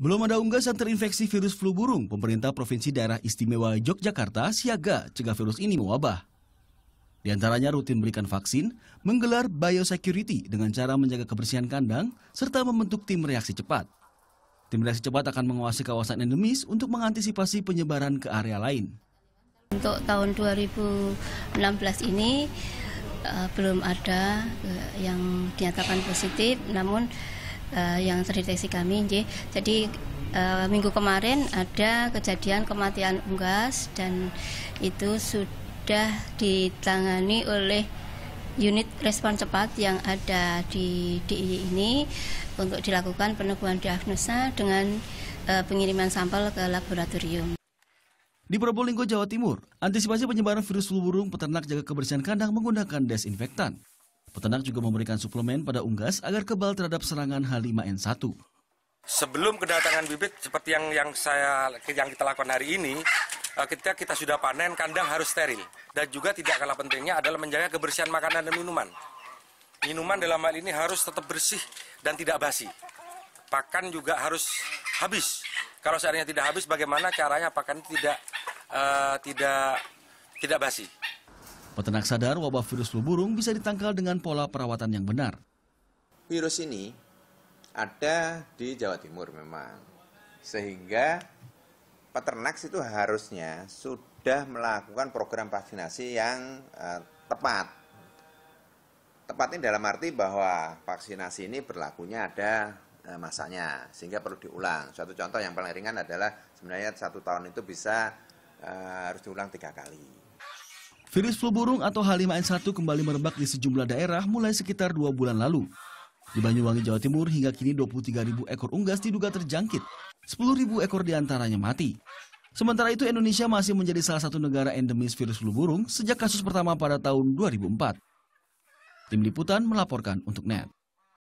Belum ada unggasan terinfeksi virus flu burung, pemerintah Provinsi Daerah Istimewa Yogyakarta siaga cegah virus ini mewabah. Di antaranya rutin memberikan vaksin, menggelar biosecurity dengan cara menjaga kebersihan kandang, serta membentuk tim reaksi cepat. Tim reaksi cepat akan mengawasi kawasan endemis untuk mengantisipasi penyebaran ke area lain. Untuk tahun 2016 ini uh, belum ada uh, yang dinyatakan positif, namun uh, yang terdeteksi kami. J. Jadi uh, minggu kemarin ada kejadian kematian unggas dan itu sudah ditangani oleh unit respon cepat yang ada di di ini untuk dilakukan peneguhan diagnosa dengan uh, pengiriman sampel ke laboratorium. Di Probolinggo, Jawa Timur, antisipasi penyebaran virus flu burung, peternak jaga kebersihan kandang menggunakan desinfektan. Peternak juga memberikan suplemen pada unggas agar kebal terhadap serangan H5N1. Sebelum kedatangan bibit seperti yang yang saya yang kita lakukan hari ini, eh, ketika kita sudah panen kandang harus steril dan juga tidak kalah pentingnya adalah menjaga kebersihan makanan dan minuman. Minuman dalam hal ini harus tetap bersih dan tidak basi. Pakan juga harus habis. Kalau seandainya tidak habis, bagaimana caranya pakan tidak uh, tidak tidak basi? Peternak sadar wabah virus flu burung bisa ditangkal dengan pola perawatan yang benar. Virus ini ada di Jawa Timur memang. Sehingga peternak itu harusnya sudah melakukan program vaksinasi yang eh, tepat. Tepatnya dalam arti bahwa vaksinasi ini berlakunya ada eh, masanya, sehingga perlu diulang. Suatu contoh yang paling ringan adalah sebenarnya satu tahun itu bisa eh, harus diulang tiga kali. Virus flu burung atau H5N1 kembali merebak di sejumlah daerah mulai sekitar dua bulan lalu. Di Banyuwangi, Jawa Timur, hingga kini 23.000 ekor unggas diduga terjangkit. 10.000 ekor diantaranya mati. Sementara itu, Indonesia masih menjadi salah satu negara endemis virus flu burung sejak kasus pertama pada tahun 2004. Tim Liputan melaporkan untuk NET.